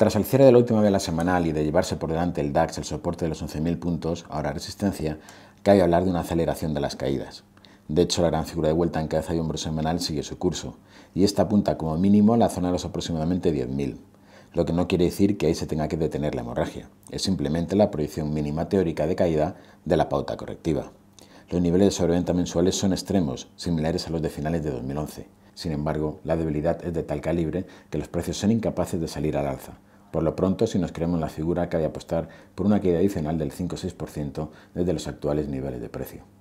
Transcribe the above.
Tras el cierre de la última vela semanal y de llevarse por delante el DAX el soporte de los 11.000 puntos, ahora resistencia, cabe hablar de una aceleración de las caídas. De hecho, la gran figura de vuelta en cabeza y hombro semanal sigue su curso, y esta apunta como mínimo a la zona de los aproximadamente 10.000, lo que no quiere decir que ahí se tenga que detener la hemorragia, es simplemente la proyección mínima teórica de caída de la pauta correctiva. Los niveles de sobreventa mensuales son extremos, similares a los de finales de 2011. Sin embargo, la debilidad es de tal calibre que los precios son incapaces de salir al alza, por lo pronto, si nos creemos la figura, cabe apostar por una caída adicional del 5-6% desde los actuales niveles de precio.